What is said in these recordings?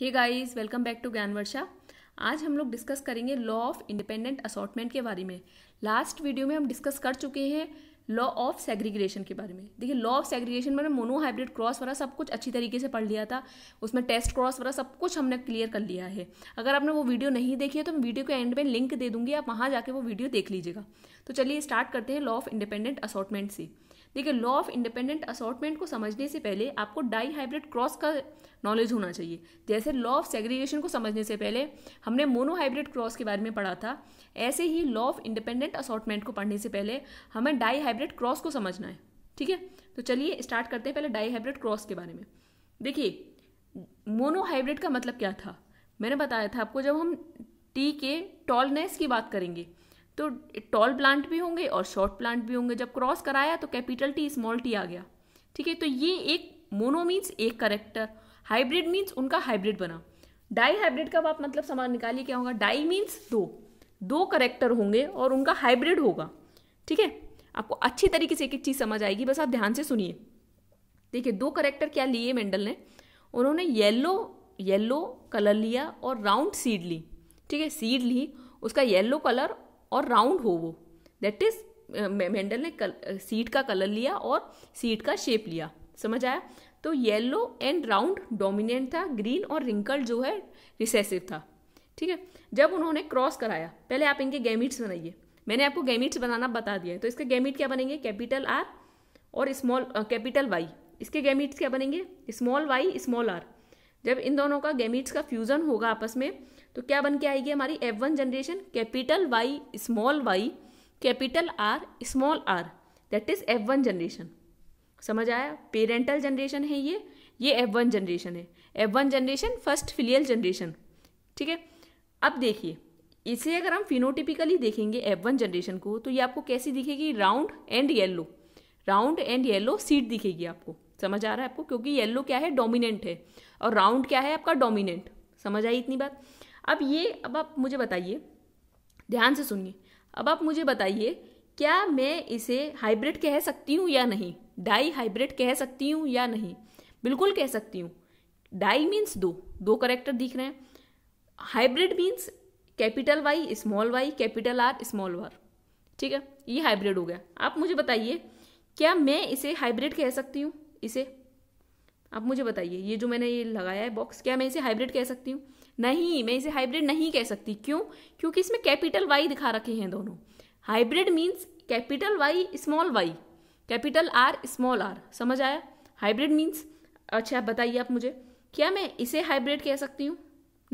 hey guys welcome back to Gyan Varsha आज हम लोग डिस्कस करेंगे लॉ ऑफ इंडिपेंडेंट असॉटमेंट के बारे में लास्ट वीडियो में हम डिस्कस कर चुके हैं लॉ ऑफ सेग्रीग्रेशन के बारे में देखिए लॉ ऑफ सेग्रीग्रेशन में मोनोहाइब्रिड क्रॉस वगैरह सब कुछ अच्छी तरीके से पढ़ लिया था उसमें टेस्ट क्रॉस वगैरह सब कुछ हमने क्लियर कर लिया है अगर आपने वो वीडियो नहीं देखी है तो मैं वीडियो के एंड में लिंक दे दूंगी आप वहाँ जाके वो वीडियो देख लीजिएगा तो चलिए स्टार्ट करते हैं लॉ ऑफ इंडिपेंडेंट असॉटमेंट से देखिए लॉ ऑफ इंडिपेंडेंट असॉटमेंट को समझने से पहले आपको डाई हाइब्रिड क्रॉस का नॉलेज होना चाहिए जैसे लॉ ऑफ सेग्रीगेशन को समझने से पहले हमने मोनो हाइब्रिड क्रॉस के बारे में पढ़ा था ऐसे ही लॉ ऑफ इंडिपेंडेंट असॉटमेंट को पढ़ने से पहले हमें डाई हाइब्रिड क्रॉस को समझना है ठीक है तो चलिए स्टार्ट करते हैं पहले डाई हाइब्रिड क्रॉस के बारे में देखिए मोनो हाइब्रिड का मतलब क्या था मैंने बताया था आपको जब हम टी के टॉलनेस की बात करेंगे तो टॉल प्लांट भी होंगे और शॉर्ट प्लांट भी होंगे जब क्रॉस कराया तो कैपिटल टी स्मॉल टी आ गया ठीक है तो ये एक मोनो मीन्स एक करेक्टर हाइब्रिड मीन्स उनका हाइब्रिड बना डाई हाइब्रिड का आप मतलब सामान निकालिए क्या होगा डाई मीन्स दो दो करेक्टर होंगे और उनका हाइब्रिड होगा ठीक है आपको अच्छी तरीके से एक एक चीज़ समझ आएगी बस आप ध्यान से सुनिए देखिए दो करेक्टर क्या लिए मेंडल ने उन्होंने येलो येलो कलर लिया और राउंड सीड ली ठीक है सीड ली उसका येलो कलर और राउंड हो वो दैट इज मेंडल ने कल, सीट का कलर लिया और सीट का शेप लिया समझ आया तो येलो एंड राउंड डोमिनेंट था ग्रीन और रिंकल जो है रिसेसिव था ठीक है जब उन्होंने क्रॉस कराया पहले आप इनके गैमिट्स बनाइए मैंने आपको गैमिट्स बनाना बता दिया है तो इसके गैमिट क्या बनेंगे कैपिटल आर और स्मॉल कैपिटल वाई इसके गैमिट्स क्या बनेंगे स्मॉल वाई स्मॉल आर जब इन दोनों का गैमिट्स का फ्यूज़न होगा आपस में तो क्या बन के आएगी हमारी F one generation capital Y small Y capital R small R that is F one generation समझ आया पेरेंटल जनरेशन है ये ये एफ वन जनरेशन है F one generation first filial generation ठीक है अब देखिए इसे अगर हम फिनोटिपिकली देखेंगे एफ वन जनरेशन को तो ये आपको कैसी दिखेगी round and yellow round and yellow seed दिखेगी आपको समझ आ रहा है आपको क्योंकि येल्लो क्या है डोमिनेंट है और राउंड क्या है आपका डोमिनेंट समझ आई इतनी बात अब ये अब आप मुझे बताइए ध्यान से सुनिए अब आप मुझे बताइए क्या मैं इसे हाइब्रिड कह सकती हूँ या नहीं डाई हाइब्रिड कह सकती हूँ या नहीं बिल्कुल कह सकती हूँ डाई मीन्स दो दो करेक्टर दिख रहे हैं hybrid means capital Y small Y capital R small R ठीक है ये हाइब्रिड हो गया आप मुझे बताइए क्या मैं इसे हाइब्रिड कह सकती हूँ इसे आप मुझे बताइए ये जो मैंने ये लगाया है बॉक्स क्या मैं इसे हाइब्रिड कह सकती हूँ नहीं मैं इसे हाइब्रिड नहीं कह सकती क्यों क्योंकि इसमें कैपिटल वाई दिखा रखे हैं दोनों hybrid means capital Y small Y capital R small R समझ आया हाइब्रिड मीन्स अच्छा बताइए आप मुझे क्या मैं इसे हाइब्रिड कह सकती हूँ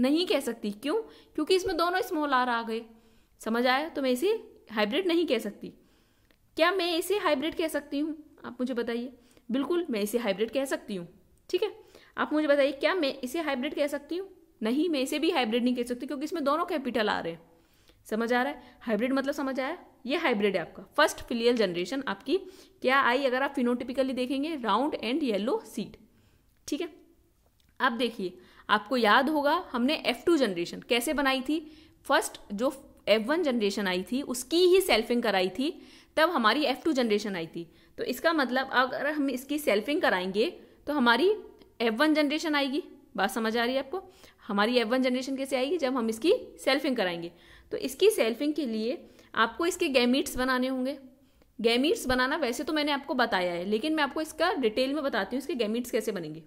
नहीं कह सकती क्यों क्योंकि इसमें दोनों स्मॉल आर आ गए समझ आया तो मैं इसे हाइब्रिड नहीं कह सकती क्या मैं इसे हाइब्रिड कह सकती हूँ आप मुझे बताइए बिल्कुल मैं इसे हाइब्रिड कह सकती हूँ ठीक है आप मुझे बताइए क्या मैं इसे हाइब्रिड कह सकती हूँ नहीं मैं इसे भी हाइब्रिड नहीं कह सकती क्योंकि इसमें दोनों कैपिटल आ रहे हैं समझ आ रहा है हाइब्रिड मतलब समझ आया ये हाइब्रिड है आपका फर्स्ट फिलियल जनरेशन आपकी क्या आई अगर आप फिनोटिपिकली देखेंगे राउंड एंड येलो सीड ठीक है अब देखिए आपको याद होगा हमने एफ टू जनरेशन कैसे बनाई थी फर्स्ट जो एफ वन जनरेशन आई थी उसकी ही सेल्फिंग कराई थी तब हमारी एफ टू जनरेशन आई थी तो इसका मतलब अगर हम इसकी सेल्फिंग कराएंगे तो हमारी एफ वन जनरेशन आएगी बात समझ आ रही है आपको हमारी एफ वन जनरेशन कैसे आएगी जब हम इसकी सेल्फिंग कराएंगे तो इसकी सेल्फिंग के लिए आपको इसके गैमीट्स बनाने होंगे गैमीट्स बनाना वैसे तो मैंने आपको बताया है लेकिन मैं आपको इसका डिटेल में बताती हूँ इसके गैमीट्स कैसे बनेंगे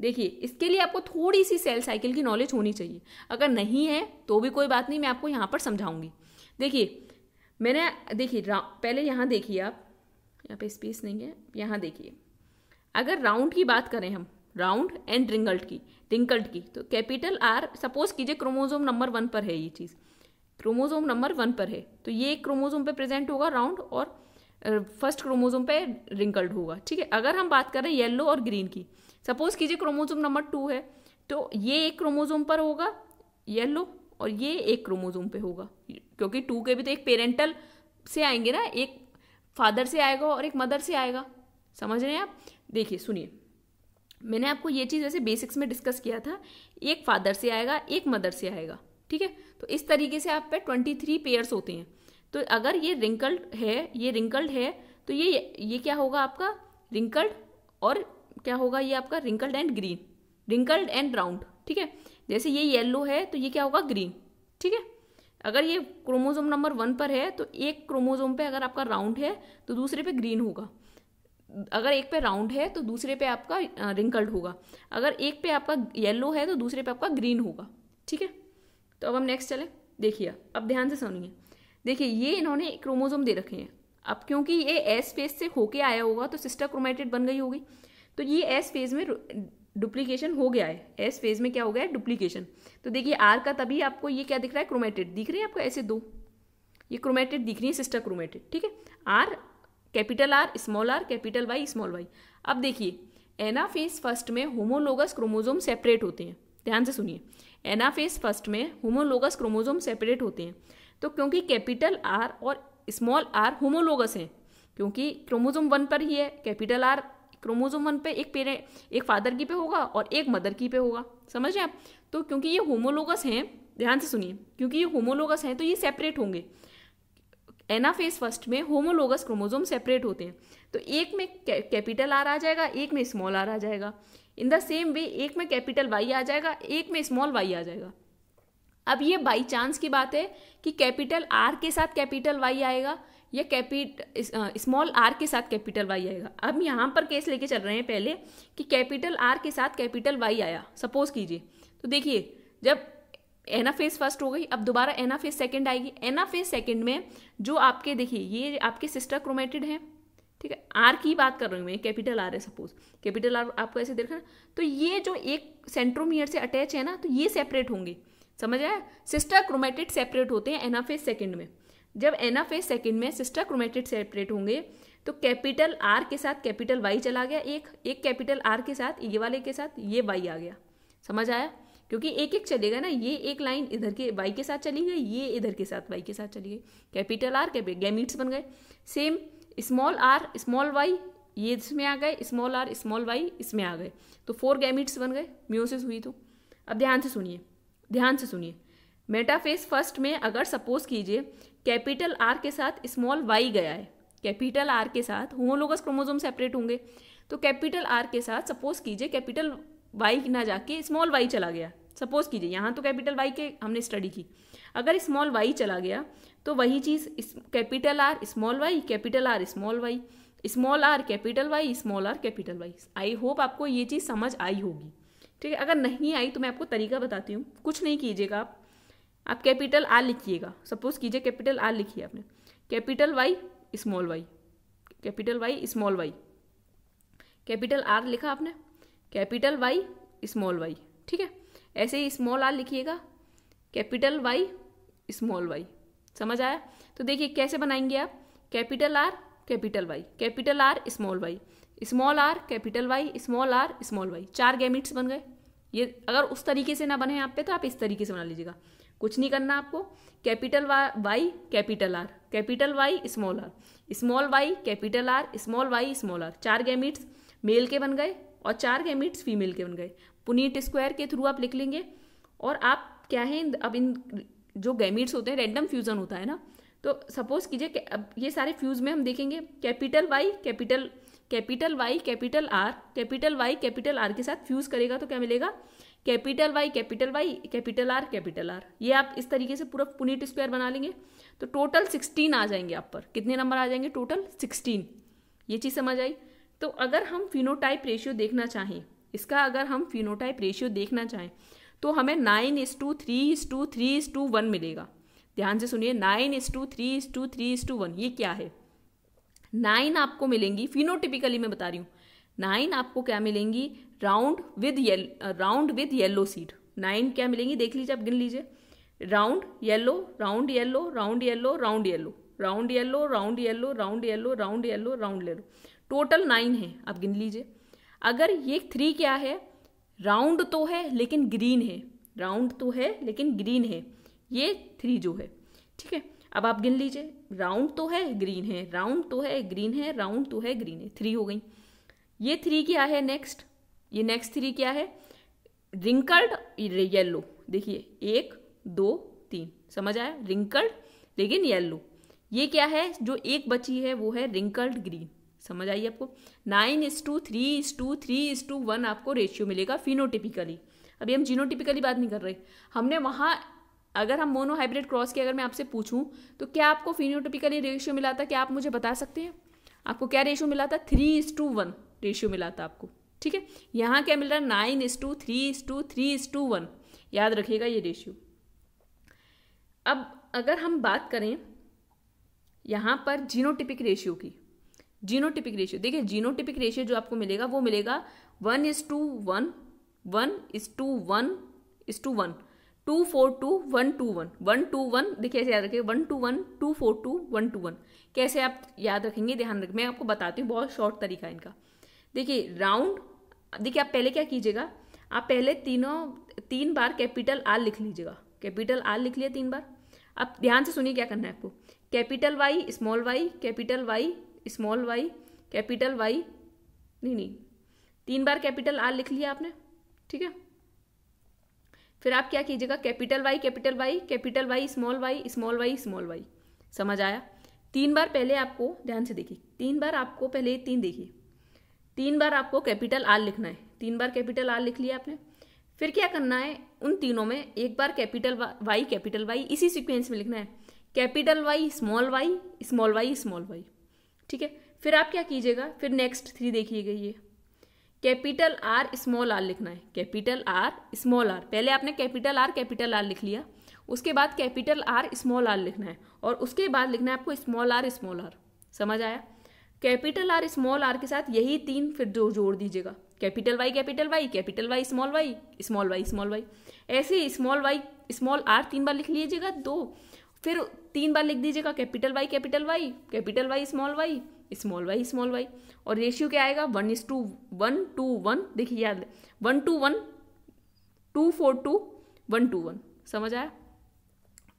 देखिए इसके लिए आपको थोड़ी सी सेल साइकिल की नॉलेज होनी चाहिए अगर नहीं है तो भी कोई बात नहीं मैं आपको यहाँ पर समझाऊंगी देखिए मैंने देखिए पहले यहाँ देखिए आप यहाँ पे स्पेस नहीं है यहाँ देखिए अगर राउंड की बात करें हम राउंड एंड रिंगल्ड की रिंकल्ड की तो कैपिटल आर सपोज कीजिए क्रोमोजोम नंबर वन पर है ये चीज़ क्रोमोजोम नंबर वन पर है तो ये एक क्रोमोजोम पे प्रेजेंट होगा राउंड और फर्स्ट क्रोमोजोम पे रिंकल्ड होगा ठीक है अगर हम बात करें येलो और ग्रीन की सपोज कीजिए क्रोमोजोम नंबर टू है तो ये एक क्रोमोजोम पर होगा येलो और ये एक क्रोमोजोम पे होगा क्योंकि टू के भी तो एक पेरेंटल से आएंगे ना एक फादर से आएगा और एक मदर से आएगा समझ रहे हैं आप देखिए सुनिए मैंने आपको ये चीज़ वैसे बेसिक्स में डिस्कस किया था एक फादर से आएगा एक मदर से आएगा ठीक है तो इस तरीके से आप पे ट्वेंटी थ्री पेयर्स होते हैं तो अगर ये रिंकल्ड है ये रिंकल्ड है तो ये ये क्या होगा आपका रिंकल्ड और क्या होगा ये आपका wrinkled and green wrinkled and round ठीक है जैसे ये येल्लो है तो ये क्या होगा ग्रीन ठीक है अगर ये क्रोमोजोम नंबर वन पर है तो एक क्रोमोजोम पे अगर आपका राउंड है तो दूसरे पे ग्रीन होगा अगर एक पे राउंड है तो दूसरे पे आपका रिंकल्ड होगा अगर एक पे आपका येलो है तो दूसरे पे आपका ग्रीन होगा ठीक है तो अब हम नेक्स्ट चलें देखिए अब ध्यान से सुनिए देखिए ये इन्होंने क्रोमोजोम दे रखे हैं अब क्योंकि ये एस फेज से होके आया होगा तो सिस्टर क्रोमेटेड बन गई होगी तो ये एस फेज में डुप्लीकेशन हो गया है एस फेज में क्या हो गया है डुप्लीकेशन तो देखिए आर का तभी आपको ये क्या दिख रहा है क्रोमेटेड दिख रही है आपको ऐसे दो ये क्रोमेटेड दिख रही है सिस्टर क्रोमेटेड ठीक है R capital R small R capital Y small Y अब देखिए एनाफेज फर्स्ट में होमोलोगस क्रोमोजोम सेपरेट होते हैं ध्यान से सुनिए एनाफेज फर्स्ट में होमोलोगस क्रोमोजोम सेपरेट होते हैं तो क्योंकि कैपिटल आर और स्मॉल आर होमोलोगस हैं क्योंकि क्रोमोजोम वन पर ही है कैपिटल आर क्रोमोजोम वन पे एक पेरे एक फादर की पे होगा और एक मदर की पे होगा समझ रहे आप तो क्योंकि ये होमोलोगस हैं ध्यान से सुनिए क्योंकि ये होमोलोगस हैं तो ये सेपरेट होंगे एनाफेज फर्स्ट में होमोलोगस क्रोमोजोम सेपरेट होते हैं तो एक में कैपिटल आर आ जाएगा एक में स्मॉल आर आ जाएगा इन द सेम वे एक में कैपिटल वाई आ जाएगा एक में स्मॉल वाई आ जाएगा अब ये बाई चांस की बात है कि कैपिटल आर के साथ कैपिटल वाई आएगा या कैपिट स्मॉल आर के साथ कैपिटल वाई आएगा अब यहाँ पर केस लेके चल रहे हैं पहले कि कैपिटल आर के साथ कैपिटल वाई आया सपोज कीजिए तो देखिए जब एना फेज फर्स्ट हो गई अब दोबारा एना फेज सेकेंड आएगी एना फेज सेकेंड में जो आपके देखिए ये आपके सिस्टर क्रोमेटेड हैं ठीक है आर की बात कर रही हूँ मैं कैपिटल आर है सपोज कैपिटल आर आपको ऐसे देखा तो ये जो एक सेंट्रोमियर से अटैच है ना तो ये सेपरेट होंगे समझ आया सिस्टर क्रोमेटेड सेपरेट होते हैं एना फेज सेकेंड में जब एना फेज सेकेंड में सिस्टर क्रोमेटेड सेपरेट होंगे तो कैपिटल आर के साथ कैपिटल वाई चला गया एक एक कैपिटल आर के साथ ये वाले के साथ ये वाई आ गया समझ आया क्योंकि एक एक चलेगा ना ये एक लाइन इधर के वाई के साथ चली गई ये इधर के साथ वाई के साथ चली गई कैपिटल आर कैपिटल गैमिट्स बन गए same small R small Y ये इसमें आ गए स्मॉल आर स्मॉल वाई इसमें आ गए तो फोर गैमिट्स बन गए म्योसिस हुई तो अब ध्यान से सुनिए ध्यान से सुनिए मेटाफेस फर्स्ट में अगर सपोज कीजिए कैपिटल आर के साथ स्मॉल वाई गया है कैपिटल आर के साथ होमोलोगस क्रोमोजोम सेपरेट होंगे तो कैपिटल आर के साथ सपोज कीजिए कैपिटल वाई ना जाके स्मॉल वाई चला गया सपोज कीजिए यहाँ तो कैपिटल वाई के हमने स्टडी की अगर स्मॉल वाई चला गया तो वही चीज़ capital R small Y capital R small Y small R capital Y small R capital Y I hope आपको ये चीज़ समझ आई होगी ठीक है अगर नहीं आई तो मैं आपको तरीका बताती हूँ कुछ नहीं कीजिएगा आप आप कैपिटल आर लिखिएगा सपोज कीजिए कैपिटल आर लिखिए आपने capital Y small Y capital Y small Y capital R लिखा आपने कैपिटल वाई स्मॉल वाई ठीक है ऐसे ही स्मॉल आर लिखिएगा कैपिटल वाई स्मॉल वाई समझ आया तो देखिए कैसे बनाएंगे आप capital R capital Y capital R small Y small R capital Y small R small Y चार गैमिट्स बन गए ये अगर उस तरीके से ना बने आप पे तो आप इस तरीके से बना लीजिएगा कुछ नहीं करना आपको capital Y capital R capital Y small R small Y capital R small Y small R चार गैमिट्स मेल के बन गए और चार गैमिट्स फीमेल के बन गए पुनीट स्क्वायर के थ्रू आप लिख लेंगे और आप क्या है अब इन जो गैमिट्स होते हैं रैंडम फ्यूजन होता है ना तो सपोज कीजिए अब ये सारे फ्यूज में हम देखेंगे capital Y capital capital Y capital R capital Y capital R के साथ फ्यूज करेगा तो क्या मिलेगा capital Y capital Y capital R capital R ये आप इस तरीके से पूरा पुनीट स्क्वायर बना लेंगे तो टोटल सिक्सटीन आ जाएंगे आप पर कितने नंबर आ जाएंगे टोटल सिक्सटीन ये चीज़ समझ आई तो अगर हम फिनोटाइप रेशियो देखना चाहें इसका अगर हम फिनोटाइप रेशियो देखना चाहें तो हमें nine is to three is to three is to one मिलेगा ध्यान से सुनिए nine is to three is to three is to one ये क्या है नाइन आपको मिलेंगी फिनोटिपिकली मैं बता रही हूँ नाइन आपको क्या मिलेंगी round with yellow round with yellow seed nine क्या मिलेंगी देख लीजिए आप गिन लीजिए round yellow round yellow round yellow round yellow round yellow round yellow round yellow round yellow round yellow round yellow total nine है आप गिन लीजिए अगर ये थ्री क्या है राउंड तो है लेकिन ग्रीन है राउंड तो है लेकिन ग्रीन है ये थ्री जो है ठीक है अब आप गिन लीजिए राउंड तो है ग्रीन है राउंड तो है ग्रीन है राउंड तो है ग्रीन है थ्री हो गई ये थ्री क्या है नेक्स्ट ये नेक्स्ट थ्री क्या है रिंकल्ड येल्लो देखिए एक दो तीन समझ आया रिंकल्ड लेकिन येल्लो ये क्या है जो एक बची है वो है रिंकल्ड ग्रीन समझ आई आपको nine is to three is to three is to one आपको रेशियो मिलेगा फिनोटिपिकली अभी हम जीनोटिपिकली बात नहीं कर रहे हमने वहाँ अगर हम मोनो हाइब्रिड क्रॉस की अगर मैं आपसे पूछूं तो क्या आपको फिनोटिपिकली रेशियो मिला था क्या आप मुझे बता सकते हैं आपको क्या रेशियो मिला था three is to one ratio मिला था आपको ठीक है यहाँ क्या मिल रहा है nine is to three is to three is to one याद रखिएगा ये रेशियो अब अगर हम बात करें यहाँ पर जीनोटिपिक रेशियो की जीनोटिपिक रेशियो देखिए जीनोटिपिक रेशियो जो आपको मिलेगा वो मिलेगा one is to one one is to one is to one two four two one two one one two one देखिए ऐसे याद रखिए one two one two four two one two one कैसे आप याद रखेंगे ध्यान रख मैं आपको बताती हूँ बहुत शॉर्ट तरीका इनका देखिए राउंड देखिए आप पहले क्या कीजिएगा आप पहले तीनों तीन बार कैपिटल आर लिख लीजिएगा कैपिटल आर लिख लिया तीन बार अब ध्यान से सुनिए क्या करना है आपको capital Y small Y capital Y small Y capital Y नहीं नहीं तीन बार कैपिटल आर लिख लिया आपने ठीक है फिर आप क्या कीजिएगा capital Y capital Y capital Y small Y small Y small Y समझ आया तीन बार पहले आपको ध्यान से देखिए तीन बार आपको पहले तीन देखिए तीन बार आपको कैपिटल आर लिखना है तीन बार कैपिटल आर लिख लिया आपने फिर क्या करना है उन तीनों में एक बार कैपिटल वाई कैपिटल वाई इसी सिक्वेंस में लिखना है capital Y small Y small Y small Y ठीक है फिर आप क्या कीजिएगा फिर नेक्स्ट थ्री देखिएगा ये कैपिटल आर स्मॉल आर लिखना है कैपिटल आर स्मॉल आर पहले आपने कैपिटल आर कैपिटल आर लिख लिया उसके बाद कैपिटल आर स्मॉल आर लिखना है और उसके बाद लिखना है आपको स्मॉल आर स्मॉल आर समझ आया कैपिटल आर स्मॉल आर के साथ यही तीन फिर जो जोड़ दीजिएगा capital Y capital Y capital Y small Y small Y small Y ऐसे स्मॉल वाई स्मॉल आर तीन बार लिख लीजिएगा दो फिर तीन बार लिख दीजिएगा capital Y capital Y capital Y small Y small Y small Y और रेशियो क्या आएगा one is to one two one देखिए याद one two one two four two one two one समझ आया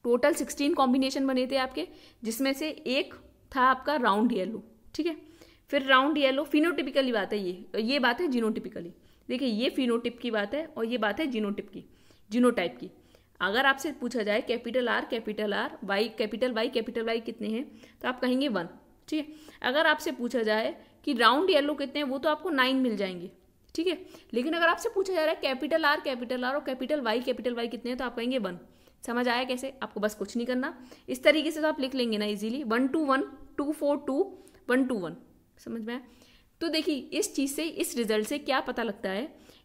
टोटल सिक्सटीन कॉम्बिनेशन बने थे आपके जिसमें से एक था आपका राउंड येलो ठीक है फिर राउंड येलो फिनोटिपिकली बात है ये ये बात है जीनोटिपिकली देखिए ये फिनोटिप की बात है और ये बात है जीनोटिप की जीनोटाइप की अगर आपसे पूछा जाए capital R capital R Y capital Y capital Y कितने हैं तो आप कहेंगे वन ठीक है अगर आपसे पूछा जाए कि राउंड येलो कितने हैं वो तो आपको नाइन मिल जाएंगे ठीक है लेकिन अगर आपसे पूछा जा रहा है कैपिटल आर कैपिटल आर और कैपिटल वाई कैपिटल वाई कितने हैं तो आप कहेंगे वन समझ आया कैसे आपको बस कुछ नहीं करना इस तरीके से तो आप लिख लेंगे ना easily one two one two four two one two one समझ में तो देखिए इस चीज़ से इस रिजल्ट से क्या पता लगता है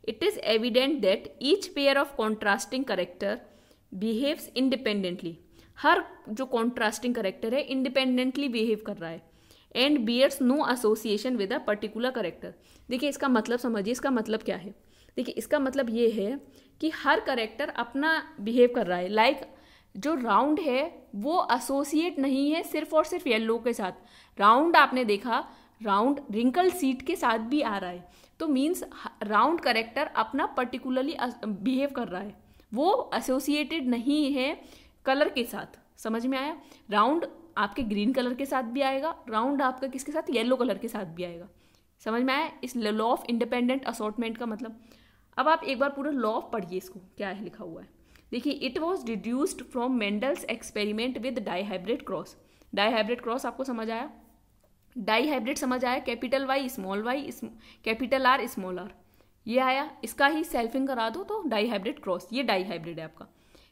it is evident that each pair of contrasting character behaves independently हर जो कॉन्ट्रास्टिंग करेक्टर है इंडिपेंडेंटली बिहेव कर रहा है and bears no association with a particular character देखिए इसका मतलब समझिए इसका मतलब क्या है देखिए इसका मतलब ये है कि हर करेक्टर अपना बिहेव कर रहा है लाइक like, जो राउंड है वो एसोसिएट नहीं है सिर्फ और सिर्फ येल्लो के साथ राउंड आपने देखा राउंड रिंकल सीट के साथ भी आ रहा है तो मीन्स राउंड करेक्टर अपना पर्टिकुलरली बिहेव कर रहा है वो एसोसिएटेड नहीं है कलर के साथ समझ में आया राउंड आपके ग्रीन कलर के साथ भी आएगा राउंड आपका किसके साथ येलो कलर के साथ भी आएगा समझ में आया इस लॉ ऑफ इंडिपेंडेंट असॉटमेंट का मतलब अब आप एक बार पूरा लॉ ऑफ पढ़िए इसको क्या है लिखा हुआ है देखिए it was deduced from Mendel's experiment with hybrid cross dihybrid cross आपको समझ आया डाईहाइब्रिड समझ आया capital Y small Y capital R small R ये आया इसका ही सेल्फिंग करा दो तो डाई हाइब्रिड क्रॉस ये डाई हाइब्रिड है आपका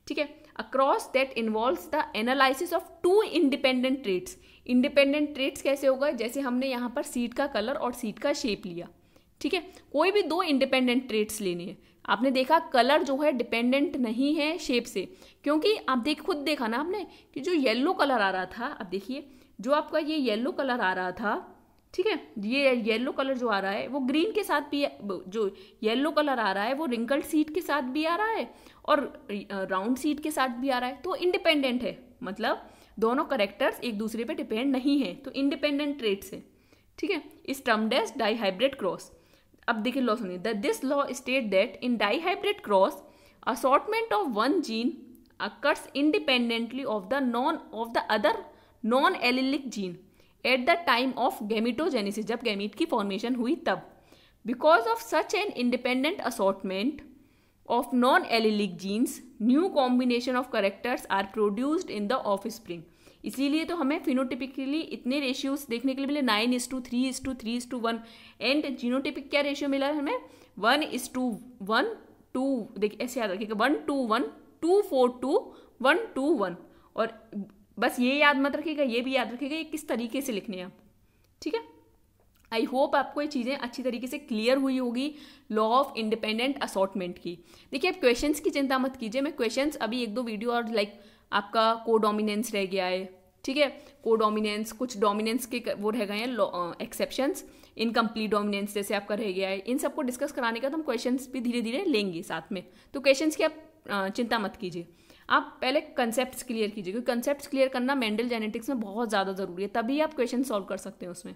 ठीक है across that involve the analysis of two independent traits independent traits कैसे होगा जैसे हमने यहाँ पर सीट का कलर और सीट का शेप लिया ठीक है कोई भी दो इंडिपेंडेंट ट्रेड्स लेने हैं आपने देखा कलर जो है डिपेंडेंट नहीं है शेप से क्योंकि आप देख खुद देखा ना आपने कि जो येल्लो कलर आ रहा था आप देखिए जो आपका ये येल्लो कलर आ रहा था ठीक है ये येलो कलर जो आ रहा है वो ग्रीन के साथ भी जो येलो कलर आ रहा है वो रिंकल्ड सीट के साथ भी आ रहा है और राउंड सीट के साथ भी आ रहा है तो इंडिपेंडेंट है मतलब दोनों करेक्टर्स एक दूसरे पे डिपेंड नहीं है तो इंडिपेंडेंट ट्रेड से ठीक है इस टर्म्ड डाईहाइब्रिड क्रॉस अब देखिए लॉ सुनिए this law state that in dihybrid cross assortment of one gene occurs independently of the non of the other non allelic gene at the time of gametogenesis जब gamete की formation हुई तब because of such an independent assortment of non allelic genes new combination of characters are produced in the offspring इसीलिए तो हमें phenotypically इतने ratios देखने के लिए मिले nine is to three is to three is to one and genotypic क्या ratio मिला है हमें one is to one two देखिए ऐसे याद रखिएगा one two one two four two one two one और बस ये याद मत रखिएगा ये भी याद रखिएगा ये किस तरीके से लिखने हैं ठीक है आई होप आपको ये चीज़ें अच्छी तरीके से क्लियर हुई होगी लॉ ऑफ इंडिपेंडेंट असॉटमेंट की देखिए आप क्वेश्चंस की चिंता मत कीजिए मैं क्वेश्चंस अभी एक दो वीडियो और लाइक आपका को डोमिनेंस रह गया है ठीक है को डोमिनेंस कुछ डोमिनेंस के वो रह गए हैं एक्सेप्शंस इनकम्प्लीट डोमिनेंस जैसे आपका रह गया है इन सबको डिस्कस कराने का तो हम क्वेश्चंस भी धीरे धीरे लेंगे साथ में तो क्वेश्चंस की आप चिंता मत कीजिए आप पहले कंसेप्ट क्लियर कीजिए क्योंकि कंसेप्ट क्लियर करना मेंडल जेनेटिक्स में बहुत ज़्यादा ज़रूरी है तभी आप क्वेश्चन सॉल्व कर सकते हैं उसमें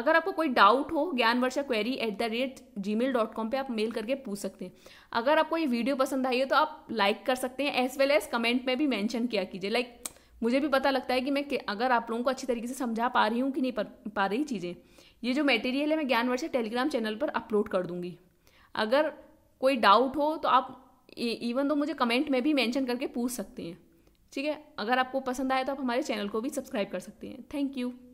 अगर आपको कोई डाउट हो Gyan Varsha query at the rate gmail dot com पर आप मेल करके पूछ सकते हैं अगर आपको ये वीडियो पसंद आई है तो आप लाइक कर सकते हैं एज वेल एज कमेंट में भी मैंशन किया कीजिए लाइक like, मुझे भी पता लगता है कि मैं अगर आप लोगों को अच्छी तरीके से समझा पा रही हूँ कि नहीं पा रही चीज़ें ये जो मटेरियल है मैं ज्ञान वर्षा टेलीग्राम चैनल पर अपलोड कर दूँगी अगर कोई डाउट हो तो आप इवन e, तो मुझे कमेंट में भी मेंशन करके पूछ सकते हैं ठीक है अगर आपको पसंद आए तो आप हमारे चैनल को भी सब्सक्राइब कर सकते हैं थैंक यू